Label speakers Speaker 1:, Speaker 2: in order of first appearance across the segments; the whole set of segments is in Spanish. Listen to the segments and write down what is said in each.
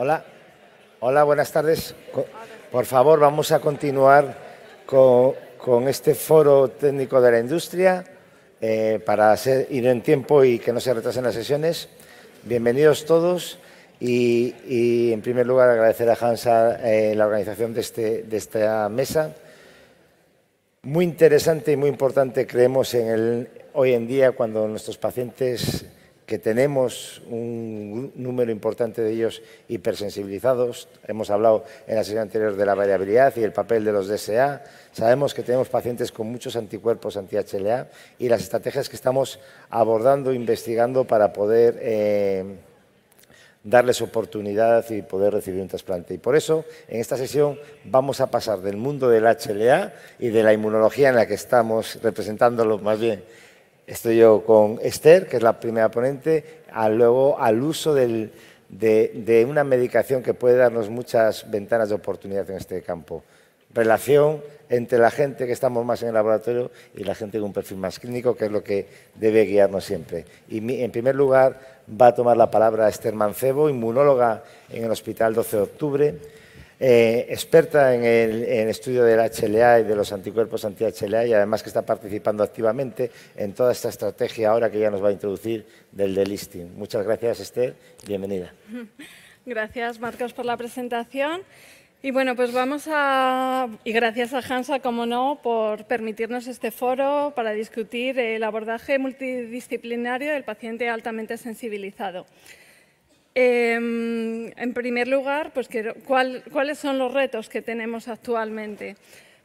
Speaker 1: Hola. Hola, buenas tardes. Por favor, vamos a continuar con, este foro técnico de la industria eh, para ir en tiempo y que no se retrasen las sesiones. Bienvenidos todos y, en primer lugar agradecer a Hansa eh, la organización de, este, de esta mesa. Muy interesante y muy importante creemos en el, hoy en día cuando nuestros pacientes que tenemos un número importante de ellos hipersensibilizados. Hemos hablado en la sesión anterior de la variabilidad y el papel de los DSA. Sabemos que tenemos pacientes con muchos anticuerpos anti-HLA y las estrategias que estamos abordando, investigando para poder eh, darles oportunidad y poder recibir un trasplante. Y por eso, en esta sesión, vamos a pasar del mundo del HLA y de la inmunología en la que estamos representándolo más bien Estoy yo con Esther, que es la primera ponente, luego al uso de, una medicación que puede darnos muchas ventanas de oportunidad en este campo. Relación entre la gente que estamos más en el laboratorio y la gente con un perfil más clínico, que es lo que debe guiarnos siempre. Y en primer lugar va a tomar la palabra Esther Mancebo, inmunóloga en el Hospital 12 de Octubre eh, experta en el, en estudio del HLA y de los anticuerpos anti-HLA y además que está participando activamente en toda esta estrategia ahora que ya nos va a introducir del delisting. Muchas gracias, Esther. Bienvenida.
Speaker 2: Gracias, Marcos, por la presentación. Y bueno, pues vamos a, y gracias a Hansa, como no, por permitirnos este foro para discutir el abordaje multidisciplinario del paciente altamente sensibilizado. Em, en primer lugar, pues, ¿cuáles son los retos que tenemos actualmente?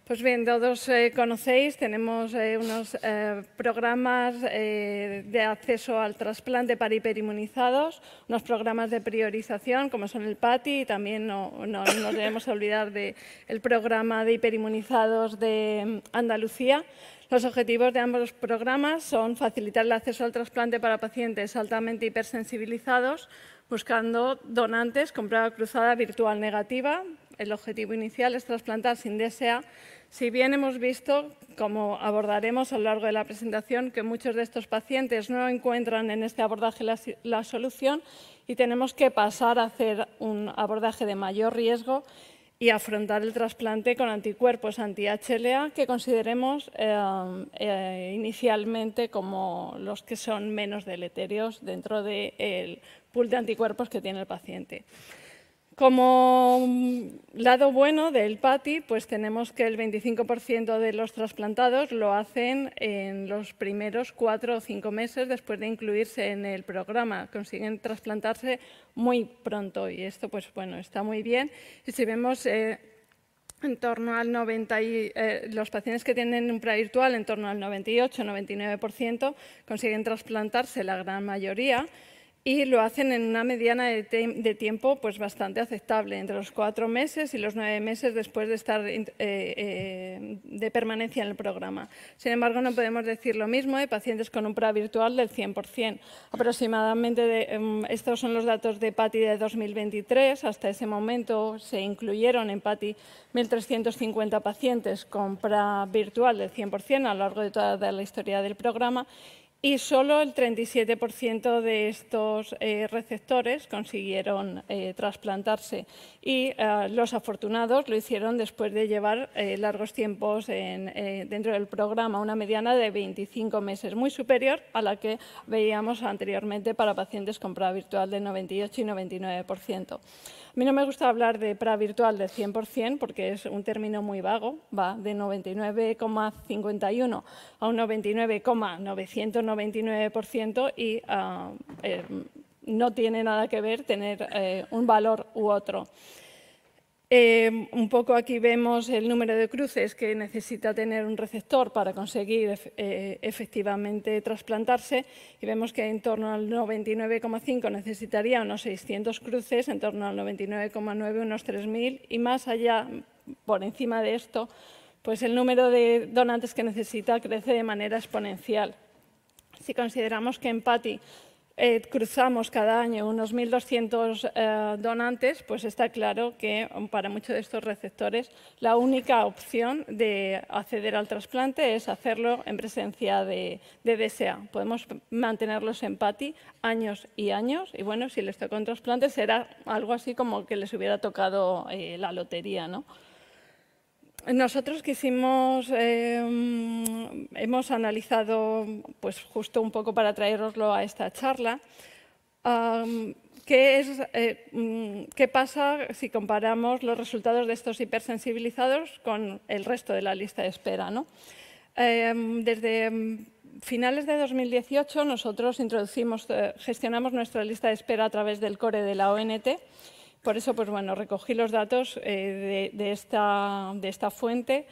Speaker 2: Pues bien, todos eh, conocéis, tenemos eh, unos eh, programas de acceso al trasplante para hiperinmunizados, unos programas de priorización como son el PATI y también no, nos debemos olvidar del programa de hiperinmunizados de em, Andalucía. Los objetivos de ambos programas son facilitar el acceso al trasplante para pacientes altamente hipersensibilizados, buscando donantes con prueba cruzada virtual negativa. El objetivo inicial es trasplantar sin DSA, si bien hemos visto, como abordaremos a lo largo de la presentación, que muchos de estos pacientes no encuentran en este abordaje la, la solución y tenemos que pasar a hacer un abordaje de mayor riesgo y afrontar el trasplante con anticuerpos anti-HLA que consideremos eh, eh, inicialmente como los que son menos deleterios dentro del pool de anticuerpos que tiene el paciente. Como lado bueno del PATI, pues tenemos que el 25% de los trasplantados lo hacen en los primeros cuatro o cinco meses después de incluirse en el programa. Consiguen trasplantarse muy pronto y esto, pues bueno, está muy bien. Y si vemos eh, en torno al 90 eh, los pacientes que tienen un virtual, en torno al 98-99%, consiguen trasplantarse la gran mayoría y lo hacen en una mediana de, tiempo pues, bastante aceptable, entre los cuatro meses y los nueve meses después de estar eh, eh, de permanencia en el programa. Sin embargo, no podemos decir lo mismo de pacientes con un PRA virtual del 100%. Aproximadamente, de, em, estos son los datos de PATI de 2023. Hasta ese momento se incluyeron en PATI 1.350 pacientes con PRA virtual del 100% a lo largo de toda la historia del programa y solo el 37% de estos eh, receptores consiguieron eh, trasplantarse y eh, los afortunados lo hicieron después de llevar largos tiempos en, dentro del programa, una mediana de 25 meses, muy superior a la que veíamos anteriormente para pacientes con PRA virtual del 98 y 99%. A mí no me gusta hablar de PRA virtual del 100% porque es un término muy vago, va de 99,51 a un 99,999. 99% y ah, eh, no tiene nada que ver tener eh, un valor u otro. Eh, un poco aquí vemos el número de cruces que necesita tener un receptor para conseguir efectivamente trasplantarse y vemos que en torno al 99,5 necesitaría unos 600 cruces, en torno al 99,9 unos 3.000 y más allá, por encima de esto, pues el número de donantes que necesita crece de manera exponencial si consideramos que en PATI eh, cruzamos cada año unos 1.200 eh, donantes, pues está claro que um, para muchos de estos receptores la única opción de acceder al trasplante es hacerlo en presencia de, DSA. Podemos mantenerlos en PATI años y años y bueno, si les tocó un trasplante será algo así como que les hubiera tocado eh, la lotería, ¿no? Nosotros quisimos, em, hemos analizado, pues justo un poco para traeroslo a esta charla, eh, mm, ¿qué, pasa si comparamos los resultados de estos hipersensibilizados con el resto de la lista de espera. Em, desde finales de 2018 nosotros introducimos, eh, gestionamos nuestra lista de espera a través del core de la ONT por eso, pues bueno, recogí los datos eh, de, esta, fuente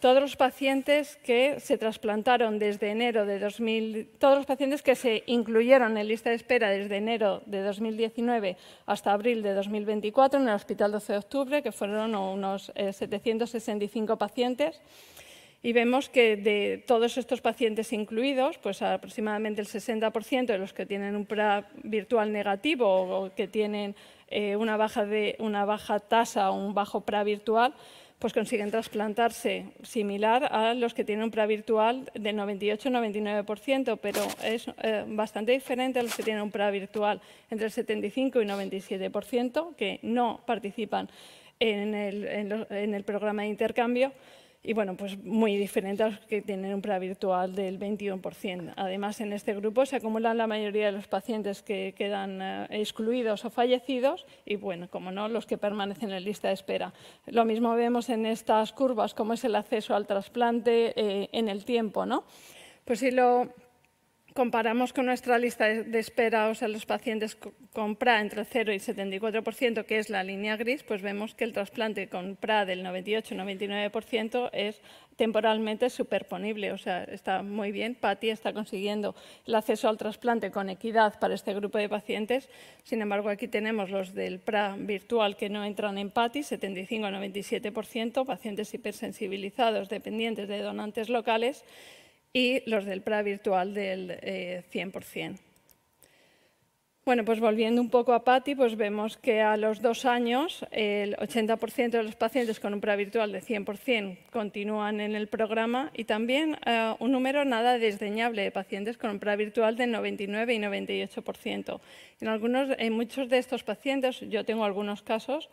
Speaker 2: todos los pacientes que se trasplantaron desde enero de 2000, todos los pacientes que se incluyeron en lista de espera desde enero de 2019 hasta abril de 2024 en el Hospital 12 de Octubre, que fueron unos 765 eh, pacientes y vemos que de todos estos pacientes incluidos, pues aproximadamente el 60% de los que tienen un PRA virtual negativo o que tienen eh, una, baja de, una baja tasa o un bajo PRA virtual, pues consiguen trasplantarse similar a los que tienen un PRA virtual del 98-99%, pero es eh, bastante diferente a los que tienen un PRA virtual entre el 75 y 97%, que no participan en el programa de intercambio y bueno, pues muy diferente a los que tienen un pre virtual del 21%. Además, en este grupo se acumulan la mayoría de los pacientes que quedan eh, excluidos o fallecidos y, bueno, como no, los que permanecen en la lista de espera. Lo mismo vemos en estas curvas, como es el acceso al trasplante eh, en el tiempo, ¿no? Pues si lo comparamos con nuestra lista de espera, o sea, los pacientes con PRA entre 0 y 74%, que es la línea gris, pues vemos que el trasplante con PRA del 98-99% es temporalmente superponible, o sea, está muy bien. PATI está consiguiendo el acceso al trasplante con equidad para este grupo de pacientes. Sin embargo, aquí tenemos los del PRA virtual que no entran en PATI, 75-97%, pacientes hipersensibilizados dependientes de donantes locales y los del PRA virtual del 100%. Eh, bueno, pues volviendo un poco a Patti, pues vemos que a los dos años el 80% de los pacientes con un PRA virtual de 100% continúan en el programa y también eh, un número nada desdeñable de pacientes con un PRA virtual del 99 y 98%. En, algunos, en muchos de estos pacientes, yo tengo algunos casos,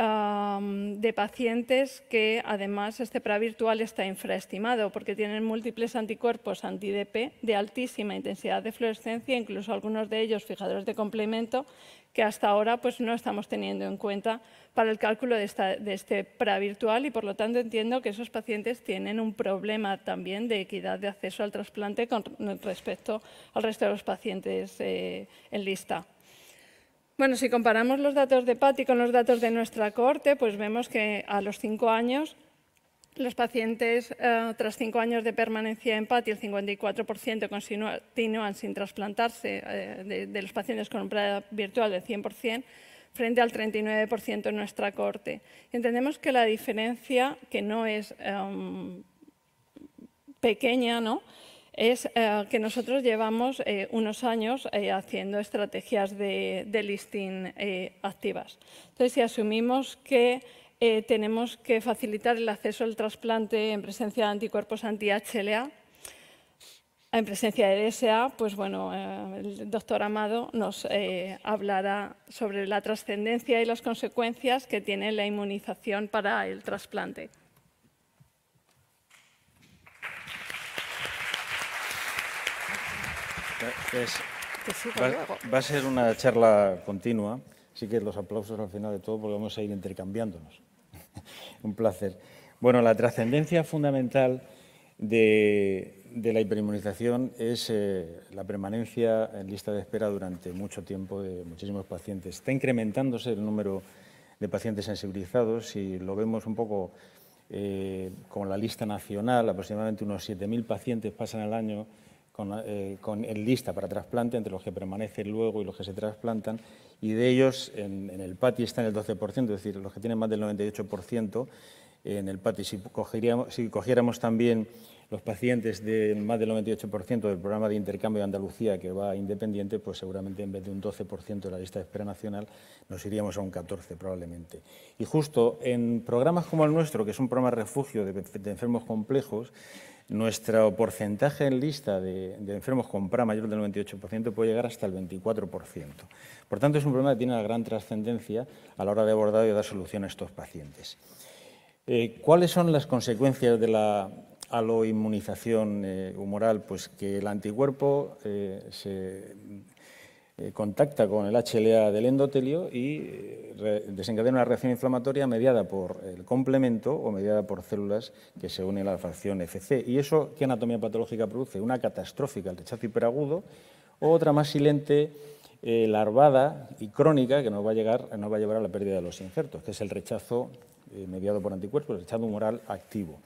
Speaker 2: de pacientes que además este pravirtual está infraestimado porque tienen múltiples anticuerpos anti-DP de altísima intensidad de fluorescencia, incluso algunos de ellos fijadores de complemento que hasta ahora pues, no estamos teniendo en cuenta para el cálculo de, este pravirtual virtual y por lo tanto entiendo que esos pacientes tienen un problema también de equidad de acceso al trasplante con respecto al resto de los pacientes eh, en lista. Bueno, si comparamos los datos de PATI con los datos de nuestra corte, pues vemos que a los cinco años, los pacientes eh, tras cinco años de permanencia en PATI, el 54% continúan sin trasplantarse eh, de, los pacientes con un virtual del 100%, frente al 39% en nuestra corte. Entendemos que la diferencia, que no es em, pequeña, ¿no? es eh, que nosotros llevamos eh, unos años eh, haciendo estrategias de, de listing activas. Entonces, si asumimos que tenemos que facilitar el acceso al trasplante en presencia de anticuerpos anti-HLA, en presencia de DSA, pues bueno, el doctor Amado nos hablará sobre la trascendencia y las consecuencias que tiene la inmunización para el trasplante. va, a
Speaker 3: ser una charla continua, así que los aplausos al final de todo porque vamos a ir intercambiándonos. Un placer. Bueno, la trascendencia fundamental de, la hiperinmunización es eh, la permanencia en lista de espera durante mucho tiempo de muchísimos pacientes. Está incrementándose el número de pacientes sensibilizados y lo vemos un poco eh, con la lista nacional, aproximadamente unos 7.000 pacientes pasan al año eh, con, el lista para trasplante entre los que permanecen luego y los que se trasplantan, y de ellos en, el PATI está en el 12%, es decir, los que tienen más del 98% en el PATI. Si cogiéramos, también los pacientes de más del 98% del programa de intercambio de Andalucía que va independiente, pues seguramente en vez de un 12% de la lista de espera nacional nos iríamos a un 14% probablemente. Y justo en programas como el nuestro, que es un programa refugio de enfermos complejos, nuestro porcentaje en lista de, enfermos con PRA mayor del 98% puede llegar hasta el 24%. Por tanto, es un problema que tiene una gran trascendencia a la hora de abordar y dar solución a estos pacientes. Eh, ¿Cuáles son las consecuencias de la aloinmunización eh, humoral? Pues que el anticuerpo eh, se eh, contacta con el HLA del endotelio y eh, desencadena una reacción inflamatoria mediada por el complemento o mediada por células que se unen a la fracción FC. ¿Y eso qué anatomía patológica produce? Una catastrófica, el rechazo hiperagudo, o otra más silente, eh, larvada y crónica, que nos va, a llevar a la pérdida de los injertos, que es el rechazo mediado por anticuerpos, el rechazo humoral activo.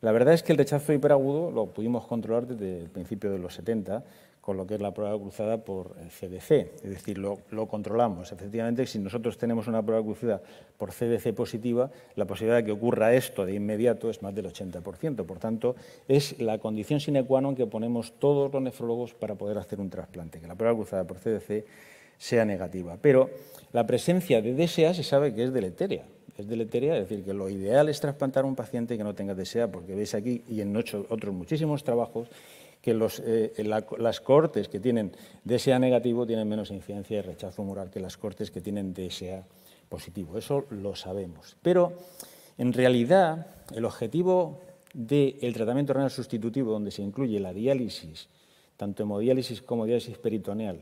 Speaker 3: La verdad es que el rechazo hiperagudo lo pudimos controlar desde el principio de los 70, con lo que es la prueba cruzada por CDC, es decir, lo, controlamos. Efectivamente, si nosotros tenemos una prueba cruzada por CDC positiva, la posibilidad de que ocurra esto de inmediato es más del 80%. Por tanto, es la condición sine qua non que ponemos todos los nefrólogos para poder hacer un trasplante, que la prueba cruzada por CDC sea negativa. Pero la presencia de DSA se sabe que es deleteria. Es deleteria, es decir, que lo ideal es trasplantar a un paciente que no tenga DSA, porque veis aquí y en otros muchísimos trabajos que eh, eh, las cortes que tienen DSA negativo tienen menos incidencia de rechazo humoral que las cortes que tienen DSA positivo. Eso lo sabemos. Pero, en realidad, el objetivo del tratamiento renal sustitutivo, donde se incluye la diálisis, tanto hemodiálisis como diálisis peritoneal,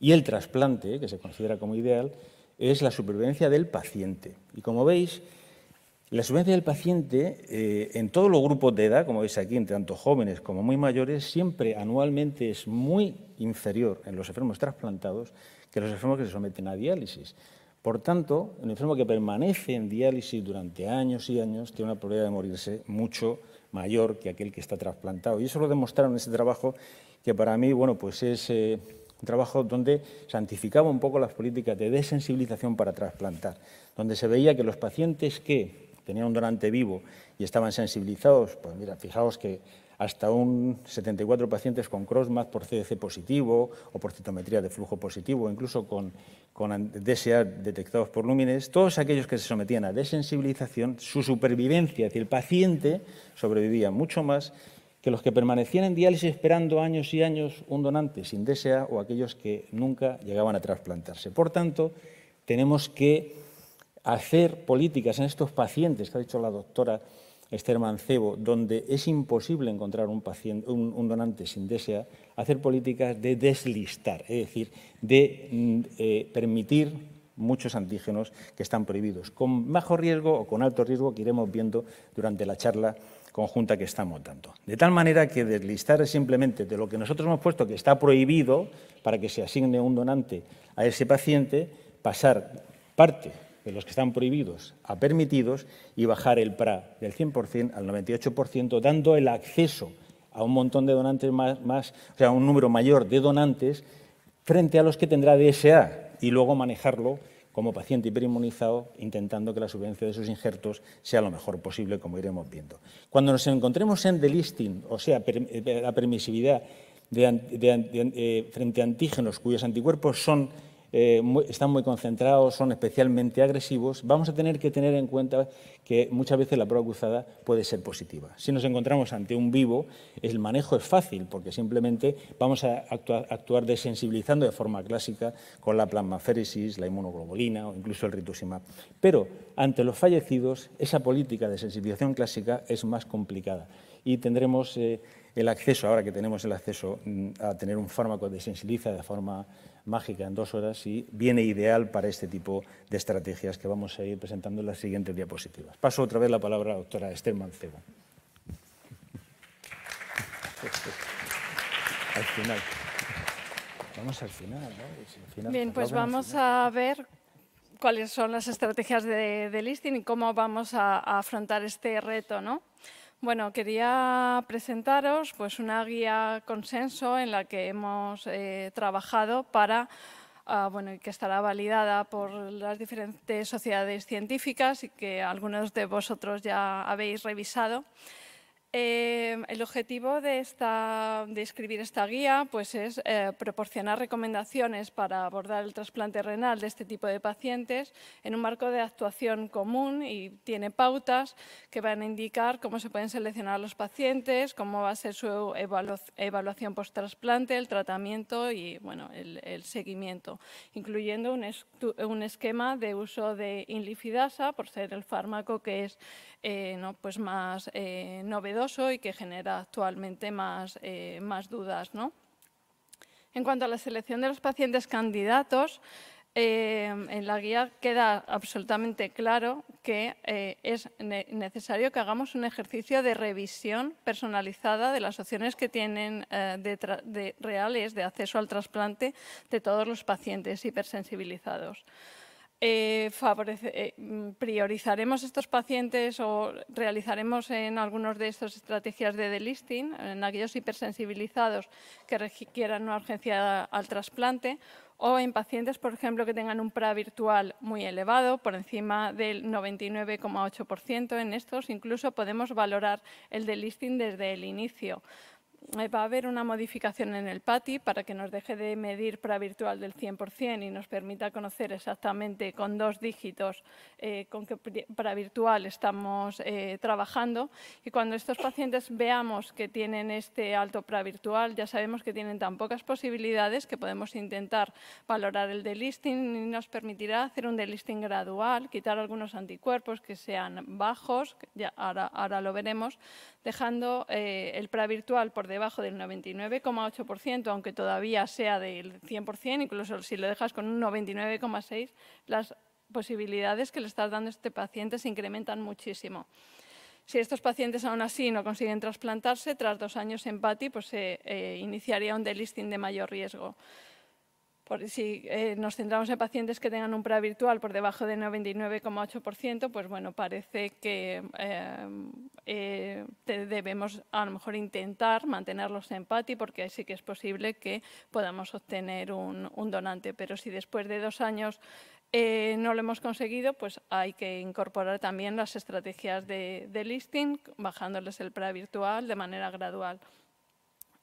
Speaker 3: y el trasplante, que se considera como ideal, es la supervivencia del paciente. Y como veis, la subvención del paciente eh, en todos los grupos de edad, como veis aquí, entre tanto jóvenes como muy mayores, siempre anualmente es muy inferior en los enfermos trasplantados que los enfermos que se someten a diálisis. Por tanto, un enfermo que permanece en diálisis durante años y años tiene una probabilidad de morirse mucho mayor que aquel que está trasplantado. Y eso lo demostraron en ese trabajo que para mí bueno, pues es eh, un trabajo donde santificaba un poco las políticas de desensibilización para trasplantar, donde se veía que los pacientes que tenían un donante vivo y estaban sensibilizados, pues mira, fijaos que hasta un 74 pacientes con CROSMAT por CDC positivo o por citometría de flujo positivo, incluso con, con DSA detectados por lúmenes, todos aquellos que se sometían a desensibilización, su supervivencia, es decir, el paciente sobrevivía mucho más que los que permanecían en diálisis esperando años y años un donante sin DSA o aquellos que nunca llegaban a trasplantarse. Por tanto, tenemos que hacer políticas en estos pacientes que ha dicho la doctora Esther Mancebo, donde es imposible encontrar un, donante sin DSA, hacer políticas de deslistar, es decir, de mm, eh, permitir muchos antígenos que están prohibidos, con bajo riesgo o con alto riesgo que iremos viendo durante la charla conjunta que estamos dando. De tal manera que deslistar es simplemente de lo que nosotros hemos puesto que está prohibido para que se asigne un donante a ese paciente, pasar parte de los que están prohibidos a permitidos y bajar el PRA del 100% al 98%, dando el acceso a un montón de donantes más, o sea, un número mayor de donantes frente a los que tendrá DSA y luego manejarlo como paciente hiperinmunizado, intentando que la supervivencia de sus injertos sea lo mejor posible, como iremos viendo. Cuando nos encontremos en delisting, o sea, eh, la permisividad eh, frente a antígenos cuyos anticuerpos son eh, están muy concentrados, son especialmente agresivos, vamos a tener que tener en cuenta que muchas veces la prueba cruzada puede ser positiva. Si nos encontramos ante un vivo, el manejo es fácil porque simplemente vamos a actuar, desensibilizando de forma clásica con la plasmaféresis, la inmunoglobulina o incluso el rituximab. Pero ante los fallecidos, esa política de sensibilización clásica es más complicada y tendremos eh, el acceso, ahora que tenemos el acceso mm, a tener un fármaco que desensibiliza de forma mágica en dos horas y viene ideal para este tipo de estrategias que vamos a ir presentando en las siguientes diapositivas. Paso otra vez la palabra a la doctora Esther Mancebo. Al final. Vamos al final, ¿no? Bien, pues vamos
Speaker 2: a ver cuáles son las estrategias de, listing y cómo vamos a, a afrontar este reto, ¿no? Bueno, quería presentaros pues, una guía consenso en la que hemos eh, trabajado para, ah, bueno, que estará validada por las diferentes sociedades científicas y que algunos de vosotros ya habéis revisado. Em, el objetivo de, esta, escribir esta guía pues es eh, proporcionar recomendaciones para abordar el trasplante renal de este tipo de pacientes en un marco de actuación común y tiene pautas que van a indicar cómo se pueden seleccionar los pacientes, cómo va a ser su evaluación post-trasplante, el tratamiento y bueno, el, seguimiento, incluyendo un, un, esquema de uso de inlifidasa por ser el fármaco que es eh, ¿no? pues más eh, novedoso y que genera actualmente más, eh, dudas. En cuanto a la selección de los pacientes candidatos, en la guía queda absolutamente claro que es necesario que hagamos un ejercicio de revisión personalizada de las opciones que tienen de reales de acceso al trasplante de todos los pacientes hipersensibilizados. Eh, eh, mm, priorizaremos estos pacientes o realizaremos en algunos de estos estrategias de delisting, en aquellos hipersensibilizados que requieran una urgencia al trasplante o en pacientes, por ejemplo, que tengan un PRA virtual muy elevado, por encima del 99,8%. En estos incluso podemos valorar el delisting desde el inicio. Eh, va a haber una modificación en el PATI para que nos deje de medir para virtual del 100% y nos permita conocer exactamente con dos dígitos eh, con qué para virtual estamos eh, trabajando. Y cuando estos pacientes veamos que tienen este alto para virtual, ya sabemos que tienen tan pocas posibilidades que podemos intentar valorar el delisting y nos permitirá hacer un delisting gradual, quitar algunos anticuerpos que sean bajos, ya ahora, lo veremos, dejando el para virtual por debajo del 99,8%, aunque todavía sea del 100%, incluso si lo dejas con un 99,6%, las posibilidades que le estás dando a este paciente se incrementan muchísimo. Si estos pacientes aún así no consiguen trasplantarse, tras dos años en PATI pues, se eh, iniciaría un delisting de mayor riesgo si eh, nos centramos en pacientes que tengan un PRA virtual por debajo de 99,8%, pues bueno, parece que eh, eh, debemos a lo mejor intentar mantenerlos en PATI porque sí que es posible que podamos obtener un, donante. Pero si después de dos años no lo hemos conseguido, pues hay que incorporar también las estrategias de, listing, bajándoles el PRA virtual de manera gradual.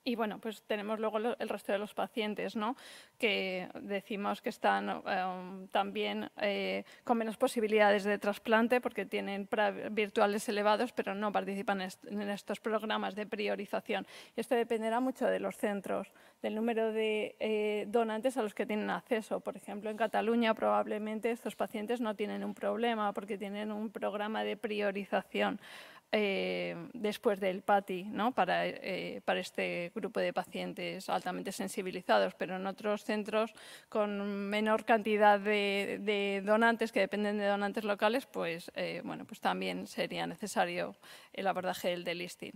Speaker 2: Y bueno, pues tenemos luego el resto de los pacientes, ¿no? Que decimos que están eh, también eh, con menos posibilidades de trasplante porque tienen virtuales elevados, pero no participan en estos programas de priorización. esto dependerá mucho de los centros, del número de eh, donantes a los que tienen acceso. Por ejemplo, en Cataluña probablemente estos pacientes no tienen un problema porque tienen un programa de priorización. Eh, después del PATI ¿no? Eh, para, este grupo de pacientes altamente sensibilizados, pero en otros centros con menor cantidad de, donantes que dependen de donantes locales, pues, eh, bueno, pues también sería necesario el abordaje del delisting.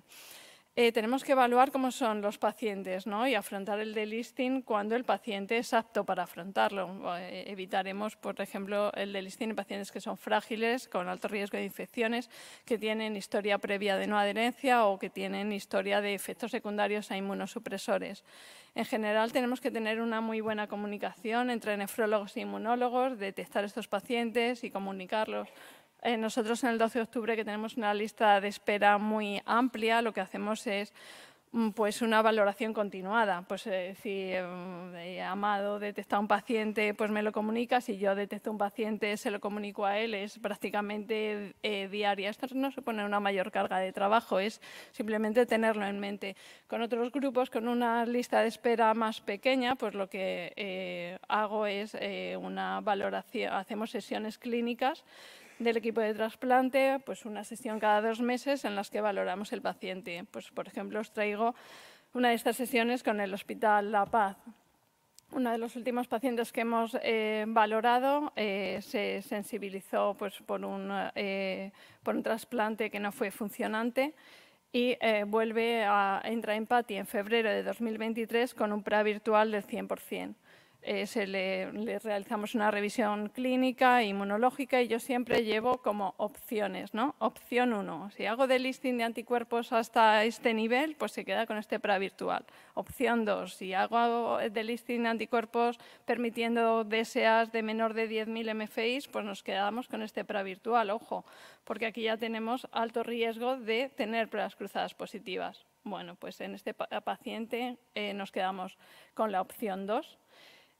Speaker 2: Eh, tenemos que evaluar cómo son los pacientes ¿no? y afrontar el delisting cuando el paciente es apto para afrontarlo. Eh, evitaremos, por ejemplo, el delisting en pacientes que son frágiles, con alto riesgo de infecciones, que tienen historia previa de no adherencia o que tienen historia de efectos secundarios a inmunosupresores. En general, tenemos que tener una muy buena comunicación entre nefrólogos e inmunólogos, detectar estos pacientes y comunicarlos eh, nosotros en el 12 de octubre, que tenemos una lista de espera muy amplia, lo que hacemos es mm, pues una valoración continuada. Pues eh, si mm, Amado detecta un paciente, pues me lo comunica. Si yo detecto un paciente, se lo comunico a él. Es prácticamente eh, diaria. Esto no supone una mayor carga de trabajo, es simplemente tenerlo en mente. Con otros grupos, con una lista de espera más pequeña, pues lo que hago es una valoración. Hacemos sesiones clínicas del equipo de trasplante, pues una sesión cada dos meses en las que valoramos el paciente. Pues, por ejemplo, os traigo una de estas sesiones con el Hospital La Paz. Uno de los últimos pacientes que hemos eh, valorado eh, se sensibilizó pues, por, un, eh, por un trasplante que no fue funcionante y vuelve a entrar en PATI en febrero de 2023 con un PRA virtual del 100%. Eh, se le, realizamos una revisión clínica, inmunológica y yo siempre llevo como opciones, ¿no? Opción 1, si hago de listing de anticuerpos hasta este nivel, pues se queda con este PRA Opción 2, si hago de listing de anticuerpos permitiendo DSAs de menor de 10.000 MFIs, pues nos quedamos con este PRA ojo, porque aquí ya tenemos alto riesgo de tener pruebas cruzadas positivas. Bueno, pues en este paciente eh, nos quedamos con la opción 2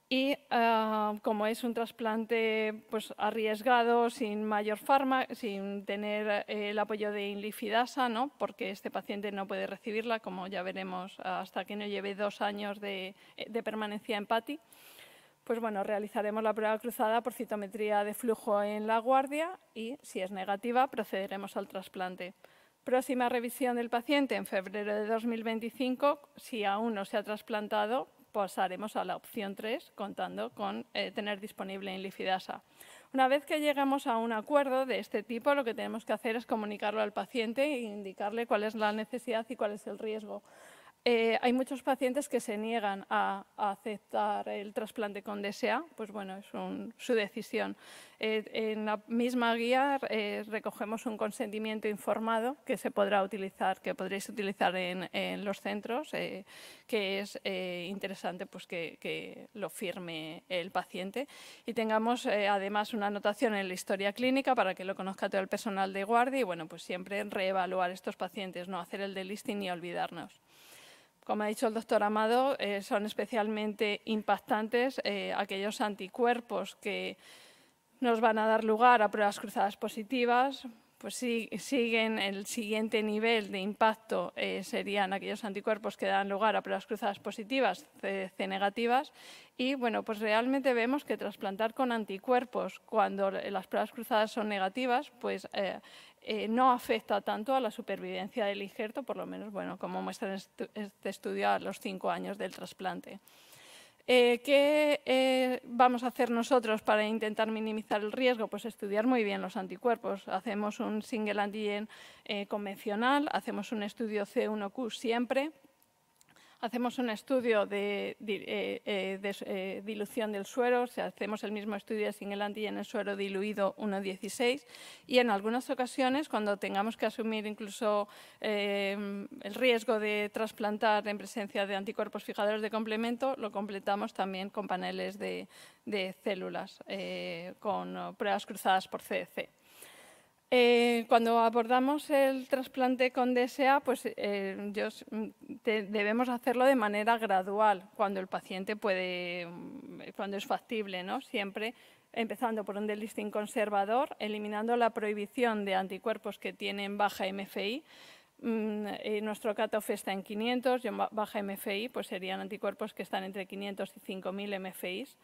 Speaker 2: y ah, como es un trasplante pues, arriesgado, sin mayor fármaco, sin tener eh, el apoyo de inlifidasa, ¿no? porque este paciente no puede recibirla, como ya veremos, hasta que no lleve dos años eh, de, permanencia en PATI, pues bueno, realizaremos la prueba cruzada por citometría de flujo en la guardia y, si es negativa, procederemos al trasplante. Próxima revisión del paciente en febrero de 2025, si aún no se ha trasplantado, pasaremos a la opción 3 contando con eh, tener disponible Inlifidasa. Una vez que llegamos a un acuerdo de este tipo, lo que tenemos que hacer es comunicarlo al paciente e indicarle cuál es la necesidad y cuál es el riesgo. Eh, hay muchos pacientes que se niegan a, aceptar el trasplante con DSA, pues bueno, es su decisión. Eh, en la misma guía eh, recogemos un consentimiento informado que se podrá utilizar, que podréis utilizar en, los centros, que es interesante pues, que, lo firme el paciente. Y tengamos además una anotación en la historia clínica para que lo conozca todo el personal de guardia y bueno, pues siempre reevaluar estos pacientes, no hacer el delisting ni olvidarnos como ha dicho el doctor Amado, eh, son especialmente impactantes eh, aquellos anticuerpos que nos van a dar lugar a pruebas cruzadas positivas, pues siguen el siguiente nivel de impacto eh, serían aquellos anticuerpos que dan lugar a pruebas cruzadas positivas, C, negativas, y bueno, pues realmente vemos que trasplantar con anticuerpos cuando las pruebas cruzadas son negativas, pues eh, no afecta tanto a la supervivencia del injerto, por lo menos, bueno, como muestra este, este estudio a los cinco años del trasplante. Eh, ¿Qué eh, vamos a hacer nosotros para intentar minimizar el riesgo? Pues estudiar muy bien los anticuerpos. Hacemos un single antigen convencional, hacemos un estudio C1Q siempre, hacemos un estudio de, eh, eh, eh, dilución del suero, hacemos el mismo estudio sin el anti en el suero diluido 1,16 y en algunas ocasiones, cuando tengamos que asumir incluso em, el riesgo de trasplantar en presencia de anticuerpos fijadores de complemento, lo completamos también con paneles de, de células, con pruebas cruzadas por CDC. Eh, cuando abordamos el trasplante con DSA, pues eh, mm, debemos hacerlo de manera gradual, cuando el paciente puede, mm, cuando es factible, ¿no? Siempre empezando por un delisting conservador, eliminando la prohibición de anticuerpos que tienen baja MFI. Mm, eh, nuestro cutoff está en 500 baja MFI, pues serían anticuerpos que están entre 500 y 5.000 MFIs.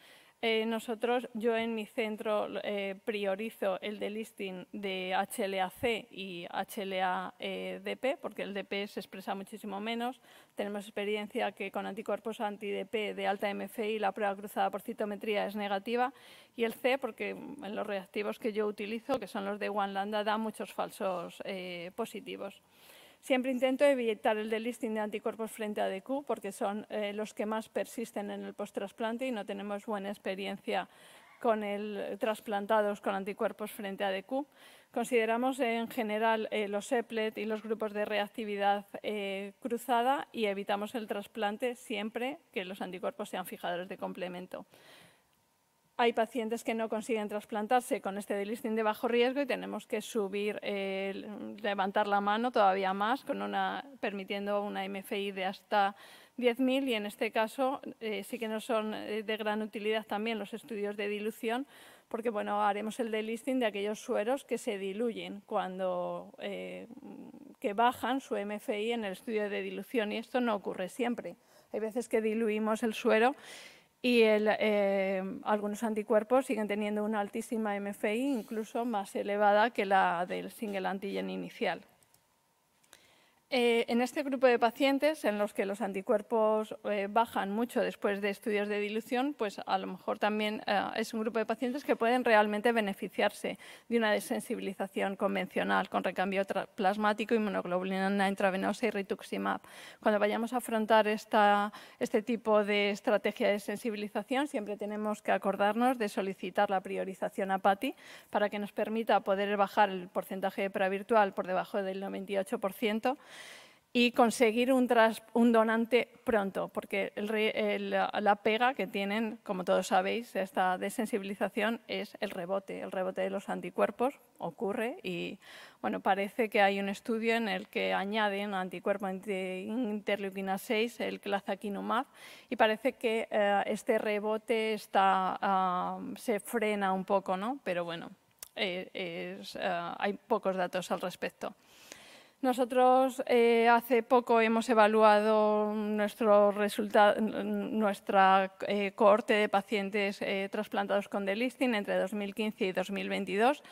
Speaker 2: Eh, nosotros, yo en mi centro eh, priorizo el de listing de HLAC y HLA-DP, eh, porque el DP se expresa muchísimo menos. Tenemos experiencia que con anticuerpos anti-DP de alta MFI la prueba cruzada por citometría es negativa y el C, porque en los reactivos que yo utilizo, que son los de One Lambda, da muchos falsos positivos. Siempre intento evitar el delisting de anticuerpos frente a DQ porque son eh, los que más persisten en el post-trasplante y no tenemos buena experiencia con el trasplantados con anticuerpos frente a DQ. Consideramos en general eh, los EPLET y los grupos de reactividad eh, cruzada y evitamos el trasplante siempre que los anticuerpos sean fijadores de complemento hay pacientes que no consiguen trasplantarse con este delisting de bajo riesgo y tenemos que subir, eh, levantar la mano todavía más, con una, permitiendo una MFI de hasta 10.000 y en este caso eh, sí que no son eh, de gran utilidad también los estudios de dilución porque bueno, haremos el delisting de aquellos sueros que se diluyen cuando que bajan su MFI en el estudio de dilución y esto no ocurre siempre. Hay veces que diluimos el suero y em, algunos anticuerpos siguen teniendo una altísima MFI, incluso más elevada que la del single antigen inicial. Eh, en este grupo de pacientes en los que los anticuerpos eh, bajan mucho después de estudios de dilución, pues a lo mejor también eh, es un grupo de pacientes que pueden realmente beneficiarse de una desensibilización convencional con recambio plasmático, inmunoglobulina intravenosa y rituximab. Cuando vayamos a afrontar este tipo de estrategia de sensibilización, siempre tenemos que acordarnos de solicitar la priorización a para que nos permita poder bajar el porcentaje de previrtual por debajo del 98%, y conseguir un, donante pronto, porque la pega que tienen, como todos sabéis, esta desensibilización es el rebote, el rebote de los anticuerpos ocurre y bueno, parece que hay un estudio en el que añaden anticuerpo interleuquina 6, el clazaquinumab, y parece que eh, este rebote está, ah, se frena un poco, ¿no? Pero bueno, eh, ah, hay pocos datos al respecto. Nosotros eh, hace poco hemos evaluado nuestro nuestra eh, cohorte de pacientes eh, trasplantados con delisting entre 2015 y 2022.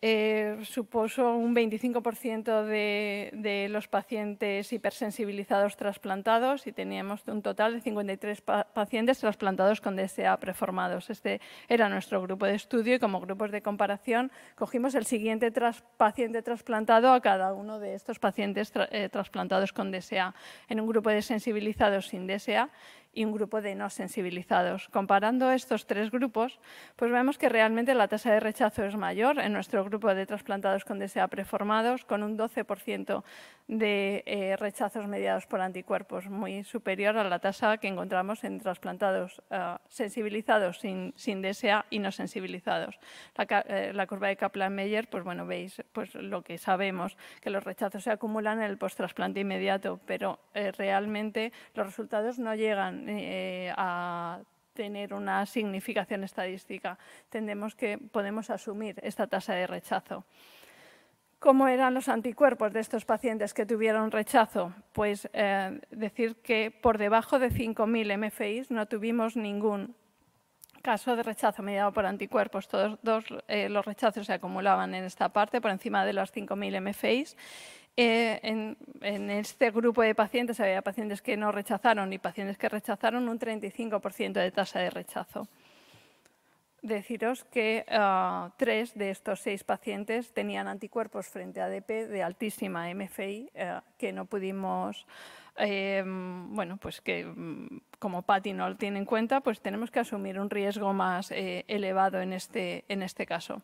Speaker 2: Eh, supuso un 25% de, los pacientes hipersensibilizados trasplantados y teníamos un total de 53 pacientes trasplantados con DSA preformados. Este era nuestro grupo de estudio y como grupos de comparación cogimos el siguiente tras paciente trasplantado a cada uno de estos pacientes eh, trasplantados con DSA en un grupo de sensibilizados sin DSA y un grupo de no sensibilizados. Comparando estos tres grupos, pues vemos que realmente la tasa de rechazo es mayor en nuestro grupo de trasplantados con DSA preformados, con un 12% de eh, rechazos mediados por anticuerpos, muy superior a la tasa que encontramos en trasplantados ah, sensibilizados sin, DSA y no sensibilizados. La, eh, curva de kaplan Meyer pues bueno, veis pues lo que sabemos, que los rechazos se acumulan en el post-trasplante inmediato, pero eh, realmente los resultados no llegan eh, a tener una significación estadística. Tendemos que podemos asumir esta tasa de rechazo. ¿Cómo eran los anticuerpos de estos pacientes que tuvieron rechazo? Pues eh, decir que por debajo de 5.000 MFIs no tuvimos ningún caso de rechazo mediado por anticuerpos. Todos eh, los rechazos se acumulaban en esta parte, por encima de los 5.000 MFIs. Eh, en, este grupo de pacientes había pacientes que no rechazaron y pacientes que rechazaron un 35% de tasa de rechazo. Deciros que ah, tres de estos seis pacientes tenían anticuerpos frente a ADP de altísima MFI eh, que no pudimos, eh, bueno, pues que mm, como Patty no lo tiene en cuenta, pues tenemos que asumir un riesgo más elevado en este, en este caso.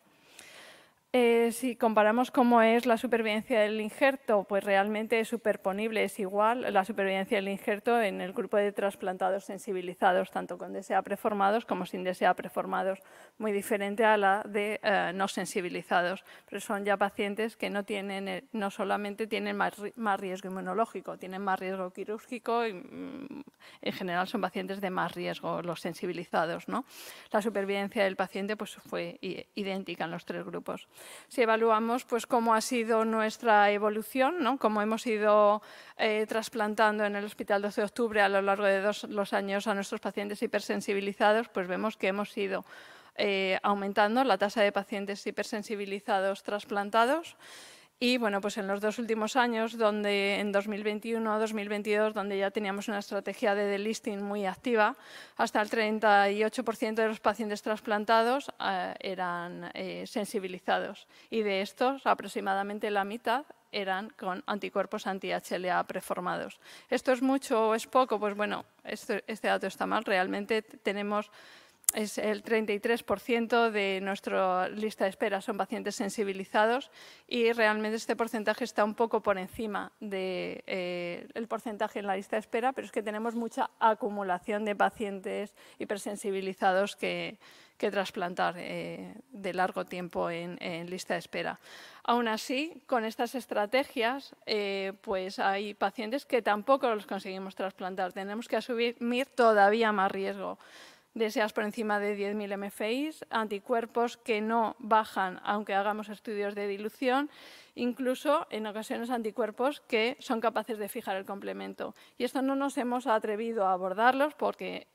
Speaker 2: Eh, si comparamos cómo es la supervivencia del injerto, pues realmente es superponible, es igual la supervivencia del injerto en el grupo de trasplantados sensibilizados, tanto con DSA preformados como sin DSA preformados, muy diferente a la de eh, no sensibilizados, pero son ya pacientes que no, eh, solamente tienen más, riesgo inmunológico, tienen más riesgo quirúrgico y mm, en general son pacientes de más riesgo los sensibilizados. La supervivencia del paciente pues, fue idéntica en los tres grupos si evaluamos pues, cómo ha sido nuestra evolución, ¿no? cómo hemos ido eh, trasplantando en el Hospital 12 de Octubre a lo largo de los años a nuestros pacientes hipersensibilizados, pues vemos que hemos ido eh, aumentando la tasa de pacientes hipersensibilizados trasplantados. Y bueno, pues en los dos últimos años, donde en 2021-2022, donde ya teníamos una estrategia de delisting muy activa, hasta el 38% de los pacientes trasplantados eh, eran eh, sensibilizados y de estos aproximadamente la mitad eran con anticuerpos anti-HLA preformados. ¿Esto es mucho o es poco? Pues bueno, este dato está mal. Realmente tenemos es el 33% de nuestra lista de espera son pacientes sensibilizados y realmente este porcentaje está un poco por encima del eh, porcentaje en la lista de espera, pero es que tenemos mucha acumulación de pacientes hipersensibilizados que, trasplantar eh, de largo tiempo en, lista de espera. Aún así, con estas estrategias, eh, pues hay pacientes que tampoco los conseguimos trasplantar. Tenemos que asumir todavía más riesgo deseas por encima de 10.000 MFIs, anticuerpos que no bajan aunque hagamos estudios de dilución, incluso en ocasiones anticuerpos que son capaces de fijar el complemento. Y esto no nos hemos atrevido a abordarlos porque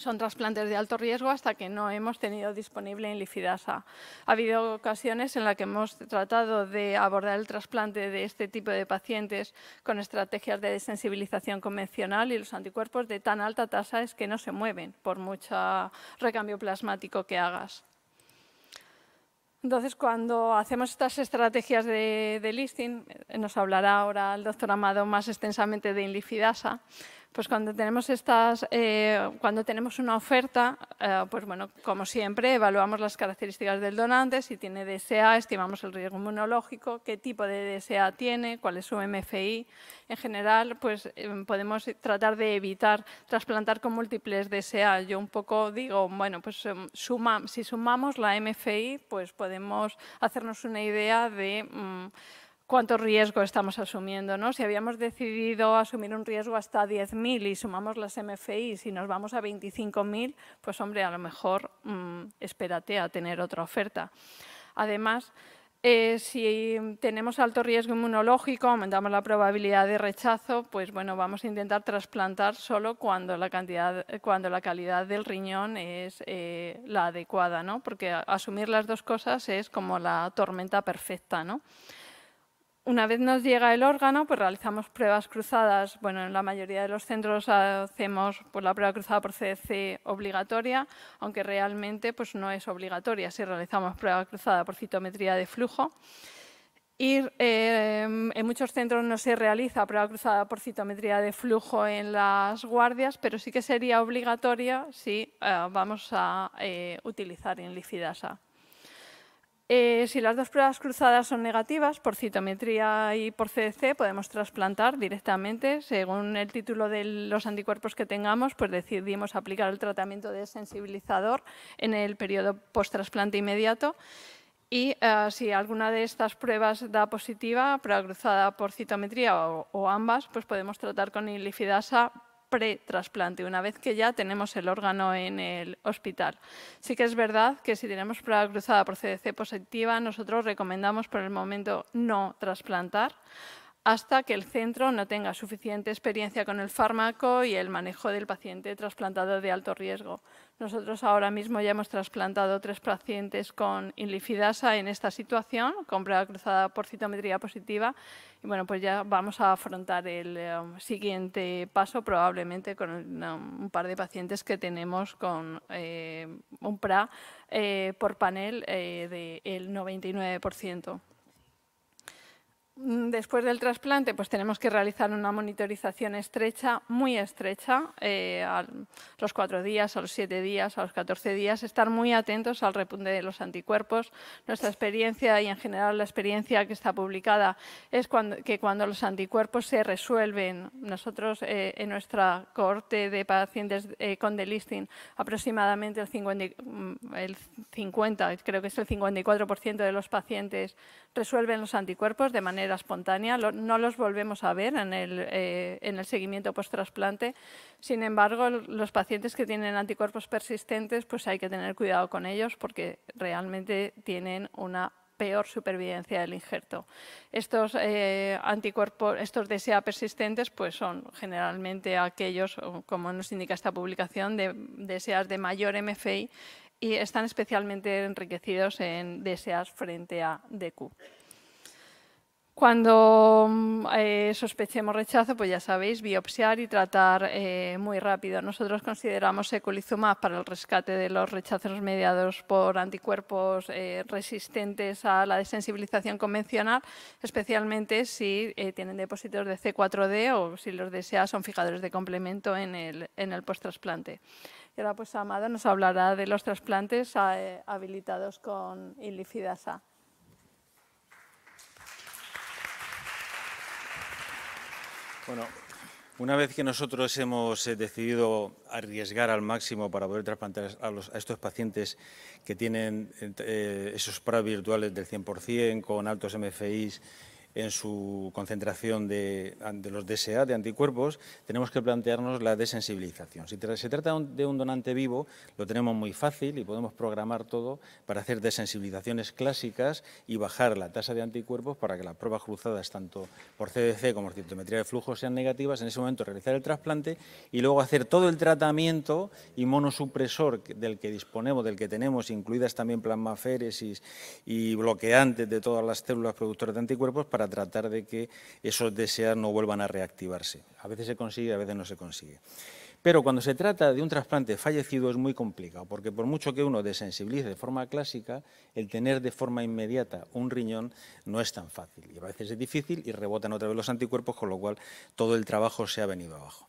Speaker 2: son trasplantes de alto riesgo hasta que no hemos tenido disponible Inlifidasa. Ha habido ocasiones en las que hemos tratado de abordar el trasplante de este tipo de pacientes con estrategias de desensibilización convencional y los anticuerpos de tan alta tasa es que no se mueven por mucho recambio plasmático que hagas. Entonces, cuando hacemos estas estrategias de, de listing, eh, nos hablará ahora el doctor Amado más extensamente de Inlifidasa, pues cuando tenemos, estas, eh, cuando tenemos una oferta, eh, pues bueno, como siempre, evaluamos las características del donante, si tiene DSA, estimamos el riesgo inmunológico, qué tipo de DSA tiene, cuál es su MFI. En general, pues eh, podemos tratar de evitar trasplantar con múltiples DSA. Yo un poco digo, bueno, pues em, si sumamos la MFI, pues podemos hacernos una idea de... Mm, cuánto riesgo estamos asumiendo. ¿no? Si habíamos decidido asumir un riesgo hasta 10.000 y sumamos las MFI, si nos vamos a 25.000, pues hombre, a lo mejor mm, espérate a tener otra oferta. Además, eh, si tenemos alto riesgo inmunológico, aumentamos la probabilidad de rechazo, pues bueno, vamos a intentar trasplantar solo cuando la, cantidad, cuando la calidad del riñón es eh, la adecuada, ¿no? Porque asumir las dos cosas es como la tormenta perfecta, ¿no? Una vez nos llega el órgano, pues realizamos pruebas cruzadas. Bueno, en la mayoría de los centros hacemos pues, la prueba cruzada por CDC obligatoria, aunque realmente pues, no es obligatoria si realizamos prueba cruzada por citometría de flujo. Y eh, en muchos centros no se realiza prueba cruzada por citometría de flujo en las guardias, pero sí que sería obligatoria si eh, vamos a eh, utilizar inlicidasa. Eh, si las dos pruebas cruzadas son negativas, por citometría y por CDC, podemos trasplantar directamente, según el título de los anticuerpos que tengamos, pues decidimos aplicar el tratamiento de sensibilizador en el periodo post-trasplante inmediato. Y eh, si alguna de estas pruebas da positiva, prueba cruzada por citometría o, ambas, pues podemos tratar con ilifidasa pre-trasplante, una vez que ya tenemos el órgano en el hospital. Sí que es verdad que si tenemos prueba cruzada por CDC positiva, nosotros recomendamos por el momento no trasplantar hasta que el centro no tenga suficiente experiencia con el fármaco y el manejo del paciente trasplantado de alto riesgo. Nosotros ahora mismo ya hemos trasplantado tres pacientes con inlifidasa en esta situación, con prueba cruzada por citometría positiva, y bueno, pues ya vamos a afrontar el eh, siguiente paso probablemente con un, par de pacientes que tenemos con eh, un PRA eh, por panel del 99%. Mm, después del trasplante, pues tenemos que realizar una monitorización estrecha, muy estrecha, eh, a los cuatro días, a los siete días, a los catorce días, estar muy atentos al repunte de los anticuerpos. Nuestra experiencia y en general la experiencia que está publicada es cuando, que cuando los anticuerpos se resuelven, nosotros eh, en nuestra cohorte de pacientes eh, con delisting, aproximadamente el mm, el 50, creo que es el 54% de los pacientes resuelven los anticuerpos de manera espontánea, no los volvemos a ver en el, eh, seguimiento post-trasplante. Sin embargo, los pacientes que tienen anticuerpos persistentes, pues hay que tener cuidado con ellos porque realmente tienen una peor supervivencia del injerto. Estos eh, anticuerpos, estos DSA persistentes, pues son generalmente aquellos, como nos indica esta publicación, de DSAs de mayor MFI y están especialmente enriquecidos en DSAs frente a DQ. Cuando mm, eh, sospechemos rechazo, pues ya sabéis, biopsiar y tratar eh, muy rápido. Nosotros consideramos eculizumab para el rescate de los rechazos mediados por anticuerpos eh, resistentes a la desensibilización convencional, especialmente si tienen depósitos de C4D o si los DSA son fijadores de complemento en el, en post-trasplante. Y ahora pues Amado nos hablará de los trasplantes habilitados con ilifidasa.
Speaker 3: Bueno, una vez que nosotros hemos eh, decidido arriesgar al máximo para poder trasplantar a, estos pacientes que tienen eh, esos PRA virtuales del 100%, con altos MFIs, en su concentración de, los DSA, de anticuerpos, tenemos que plantearnos la desensibilización. Si se trata de un donante vivo, lo tenemos muy fácil y podemos programar todo para hacer desensibilizaciones clásicas y bajar la tasa de anticuerpos para que las pruebas cruzadas, tanto por CDC como por citometría de flujo, sean negativas. En ese momento realizar el trasplante y luego hacer todo el tratamiento y monosupresor del que disponemos, del que tenemos, incluidas también plasmaféresis y bloqueantes de todas las células productoras de anticuerpos, para tratar de que esos deseos no vuelvan a reactivarse. A veces se consigue, a veces no se consigue. Pero cuando se trata de un trasplante fallecido es muy complicado, porque por mucho que uno desensibilice de forma clásica, el tener de forma inmediata un riñón no es tan fácil. Y a veces es difícil y rebotan otra vez los anticuerpos, con lo cual todo el trabajo se ha venido abajo.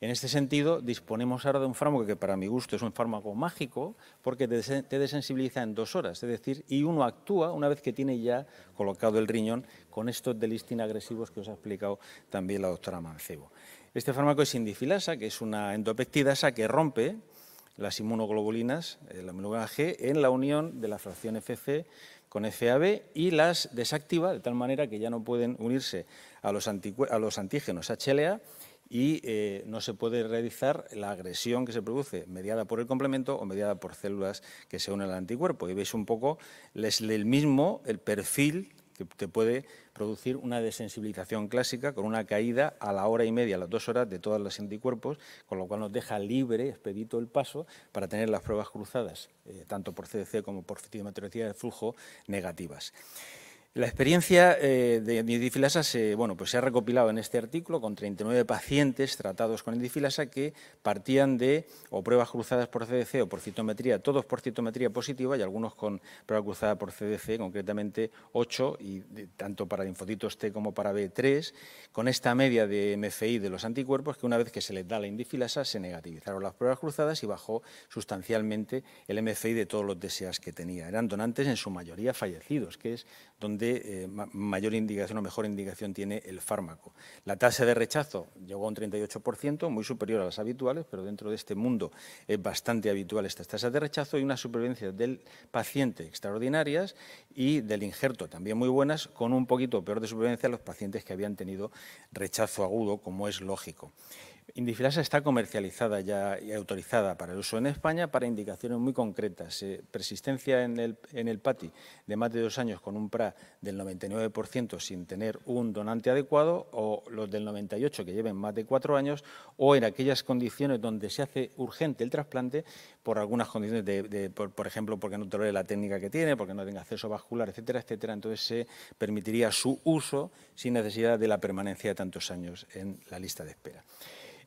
Speaker 3: En este sentido, disponemos ahora de un fármaco que para mi gusto es un fármaco mágico porque te desensibiliza en dos horas, es decir, y uno actúa una vez que tiene ya colocado el riñón con estos delistin agresivos que os ha explicado también la doctora Mancebo. Este fármaco es indifilasa, que es una endopectidasa que rompe las inmunoglobulinas, eh, la inmunoglobulina G, en la unión de la fracción FC con FAB y las desactiva de tal manera que ya no pueden unirse a los, a los antígenos HLA y eh, no se puede realizar la agresión que se produce mediada por el complemento o mediada por células que se unen al anticuerpo. Y veis un poco el mismo, el perfil que te puede producir una desensibilización clásica con una caída a la hora y media, a las dos horas de todos los anticuerpos, con lo cual nos deja libre, expedito el paso, para tener las pruebas cruzadas, eh, tanto por CDC como por fitometría de flujo, negativas. La experiencia eh, de indifilasa se, bueno, pues se ha recopilado en este artículo con 39 pacientes tratados con indifilasa que partían de o pruebas cruzadas por CDC o por citometría, todos por citometría positiva y algunos con prueba cruzada por CDC, concretamente 8, y tanto para linfocitos T como para B3, con esta media de MFI de los anticuerpos que una vez que se les da la indifilasa se negativizaron las pruebas cruzadas y bajó sustancialmente el MFI de todos los DSAs que tenía. Eran donantes en su mayoría fallecidos, que es donde eh, mayor indicación o mejor indicación tiene el fármaco. La tasa de rechazo llegó a un 38%, muy superior a las habituales, pero dentro de este mundo es bastante habitual estas tasas de rechazo y una supervivencia del paciente extraordinarias y del injerto también muy buenas, con un poquito peor de supervivencia a los pacientes que habían tenido rechazo agudo, como es lógico. Indifilasa está comercializada ya y autorizada para el uso en España para indicaciones muy concretas. Eh, persistencia en el, en el PATI de más de dos años con un PRA del 99% sin tener un donante adecuado o los del 98% que lleven más de cuatro años o en aquellas condiciones donde se hace urgente el trasplante por algunas condiciones, de, por, por, ejemplo, porque no tolere la técnica que tiene, porque no tenga acceso vascular, etcétera, etcétera. Entonces se permitiría su uso sin necesidad de la permanencia de tantos años en la lista de espera.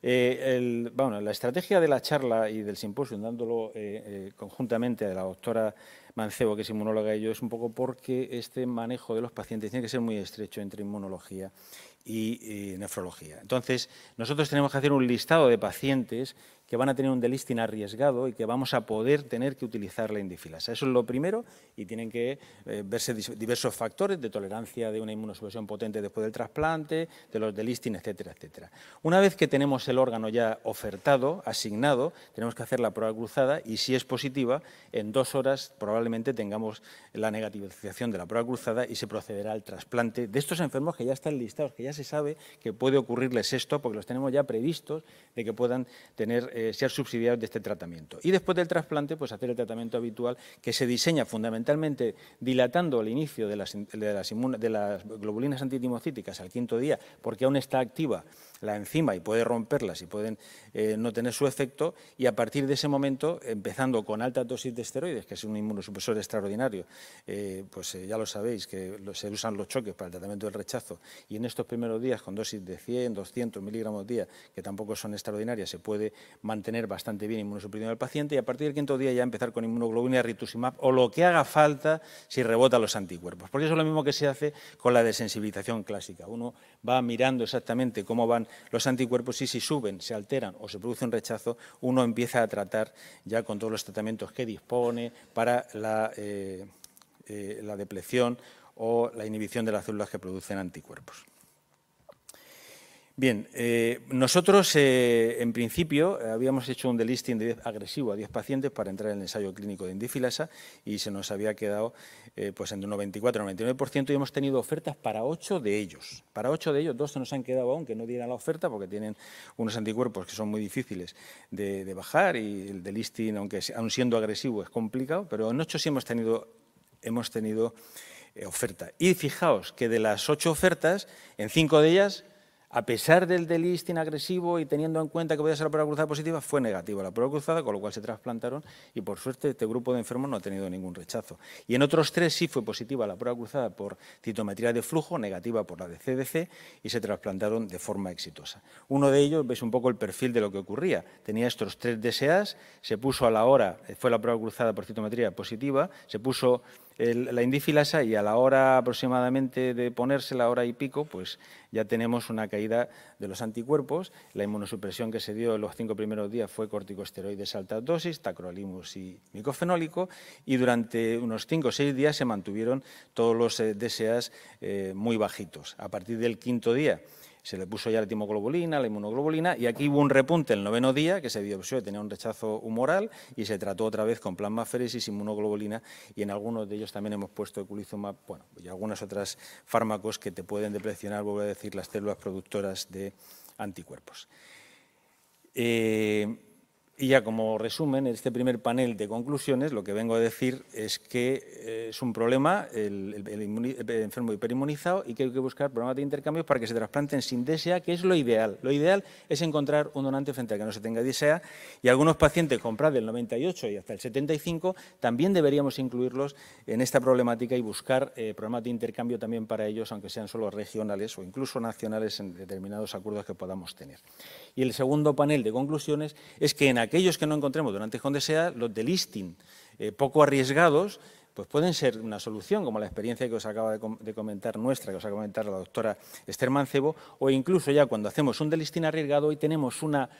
Speaker 3: Eh, la estrategia de la charla y del simposio, dándolo eh, eh, conjuntamente a la doctora Mancebo, que es inmunóloga, y yo, es un poco porque este manejo de los pacientes tiene que ser muy estrecho entre inmunología y nefrología. Entonces, nosotros tenemos que hacer un listado de pacientes que van a tener un delisting arriesgado y que vamos a poder tener que utilizar la indifilasa. Eso es lo primero y tienen que eh, verse diversos factores de tolerancia de una inmunosupresión potente después del trasplante, de los delisting, etcétera, etcétera. Una vez que tenemos el órgano ya ofertado, asignado, tenemos que hacer la prueba cruzada y si es positiva, en dos horas probablemente tengamos la negativización de la prueba cruzada y se procederá al trasplante de estos enfermos que ya están listados, que ya se sabe que puede ocurrirles esto porque los tenemos ya previstos de que puedan tener... Eh, eh, ser subsidiarios de este tratamiento. Y después del trasplante, pues hacer el tratamiento habitual que se diseña fundamentalmente dilatando el inicio de las, de las globulinas antitimocíticas al quinto día, porque aún está activa la enzima y puede romperlas y pueden eh, no tener su efecto y a partir de ese momento, empezando con alta dosis de esteroides, que es un inmunosupresor extraordinario, eh, pues eh, ya lo sabéis que se usan los choques para el tratamiento del rechazo y en estos primeros días con dosis de 100, 200 miligramos día, que tampoco son extraordinarias, se puede mantener bastante bien inmunosuprimido al paciente y a partir del quinto día ya empezar con inmunoglobulina rituximab o lo que haga falta si rebota los anticuerpos, porque eso es lo mismo que se hace con la desensibilización clásica. Uno va mirando exactamente cómo van los anticuerpos y si suben, se alteran o se produce un rechazo, uno empieza a tratar ya con todos los tratamientos que dispone para la, eh, eh la depleción o la inhibición de las células que producen anticuerpos. Bien, eh, nosotros eh, en principio eh, habíamos hecho un delisting agresivo a 10 pacientes para entrar en el ensayo clínico de indifilasa y se nos había quedado pues entre un 94 y un 99% y hemos tenido ofertas para 8 de ellos. Para 8 de ellos, dos se nos han quedado aunque no dieran la oferta porque tienen unos anticuerpos que son muy difíciles de, bajar y el delisting, aunque aún siendo agresivo, es complicado, pero en 8 sí hemos tenido... Hemos tenido oferta. Y fijaos que de las 8 ofertas, en 5 de ellas a pesar del delisting agresivo y teniendo en cuenta que podía ser la prueba cruzada positiva, fue negativa la prueba cruzada, con lo cual se trasplantaron y por suerte este grupo de enfermos no ha tenido ningún rechazo. Y en otros tres sí fue positiva la prueba cruzada por citometría de flujo, negativa por la de CDC y se trasplantaron de forma exitosa. Uno de ellos, ves un poco el perfil de lo que ocurría, tenía estos tres DSAs, se puso a la hora, fue la prueba cruzada por citometría positiva, se puso la indífilasa y a la hora aproximadamente de ponerse, la hora y pico, pues ya tenemos una caída de los anticuerpos. La inmunosupresión que se dio en los cinco primeros días fue corticosteroides alta dosis, tacrolimus y micofenólico, y durante unos cinco o seis días se mantuvieron todos los eh, DSAs eh, muy bajitos. A partir del quinto día, se le puso ya la timoglobulina, la inmunoglobulina, y aquí hubo un repunte el noveno día, que se biopsió pues, y tenía un rechazo humoral, y se trató otra vez con plasmaféresis, inmunoglobulina, y en algunos de ellos también hemos puesto eculizumab, bueno, y algunas otras fármacos que te pueden depresionar, vuelvo a decir, las células productoras de anticuerpos. Eh, y ya como resumen, en este primer panel de conclusiones, lo que vengo a decir es que eh, es un problema el, enfermo hiperinmunizado y que hay que buscar programas de intercambio para que se trasplanten sin DSA, que es lo ideal. Lo ideal es encontrar un donante frente al que no se tenga DSA y algunos pacientes con PRAD del 98 y hasta el 75 también deberíamos incluirlos en esta problemática y buscar eh, programas de intercambio también para ellos, aunque sean solo regionales o incluso nacionales en determinados acuerdos que podamos tener. Y el segundo panel de conclusiones es que en aquel aquellos que no encontremos durante sea los delisting eh, poco arriesgados, pues pueden ser una solución, como la experiencia que os acaba de, comentar nuestra, que os ha comentado la doctora Esther Mancebo, o incluso ya cuando hacemos un delisting arriesgado y tenemos una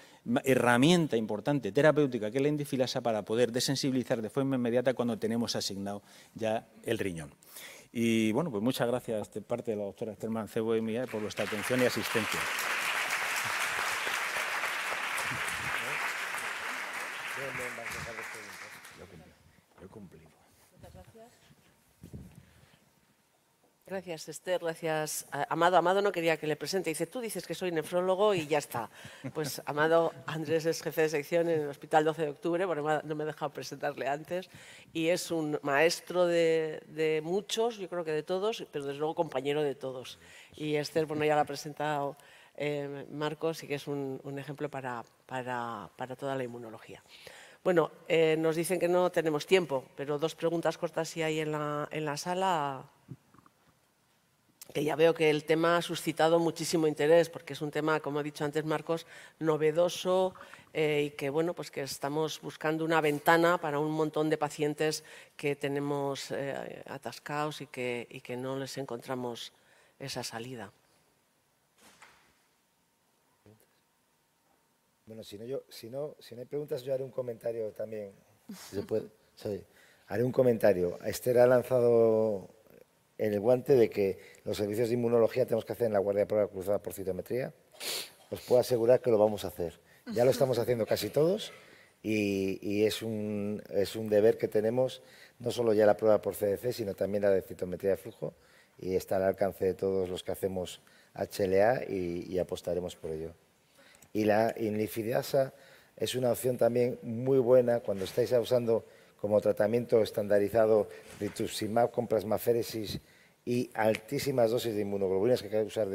Speaker 3: herramienta importante terapéutica que es la indifilasa, para poder desensibilizar de forma inmediata cuando tenemos asignado ya el riñón. Y bueno, pues muchas gracias de parte de la doctora Esther Mancebo y mía por vuestra atención y asistencia.
Speaker 4: Gracias, Esther. Gracias. Eh, Amado, Amado no quería que le presente. Dice, tú dices que soy nefrólogo y ya está. Pues Amado Andrés es jefe de sección en el Hospital 12 de Octubre, bueno no me he dejado presentarle antes, y es un maestro de, muchos, yo creo que de todos, pero desde luego compañero de todos. Y Esther, bueno, ya la ha presentado eh, Marcos, y que es un, ejemplo para, para, toda la inmunología. Bueno, eh, nos dicen que no tenemos tiempo, pero dos preguntas cortas si hay en la, en la sala que ya veo que el tema ha suscitado muchísimo interés, porque es un tema, como ha dicho antes Marcos, novedoso eh, y que, bueno, pues que estamos buscando una ventana para un montón de pacientes que tenemos eh, atascados y que, que no les encontramos esa salida.
Speaker 1: Bueno, si no, yo, si no, si hay preguntas, yo haré un comentario también. Haré un comentario. Esther ha lanzado en el guante de que los servicios de inmunología tenemos que hacer en la guardia de prueba cruzada por citometría. Os puedo asegurar que lo vamos a hacer. Ya lo estamos haciendo casi todos y, es, un, deber que tenemos, no solo ya la prueba por CDC, sino también la de citometría de flujo y está al alcance de todos los que hacemos HLA y, apostaremos por ello. Y la inlifidasa es una opción también muy buena cuando estáis usando como tratamiento estandarizado rituximab con plasmaféresis y altísimas dosis de inmunoglobulinas que hay que usar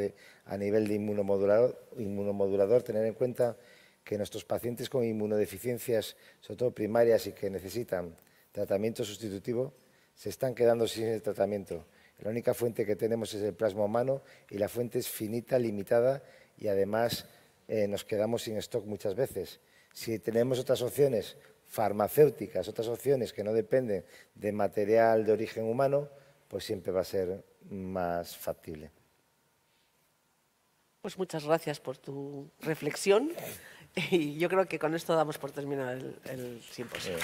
Speaker 1: a nivel de inmunomodulador, tener en cuenta que nuestros pacientes con inmunodeficiencias, sobre todo primarias y que necesitan tratamiento sustitutivo, se están quedando sin el tratamiento. La única fuente que tenemos es el plasma humano y la fuente es finita, limitada y además eh, nos quedamos sin stock muchas veces. Si tenemos otras opciones farmacéuticas, otras opciones que no dependen de material de origen humano, pues siempre va a ser más factible.
Speaker 4: Pues muchas gracias por tu reflexión y yo creo que con esto damos por terminado el, el simposio.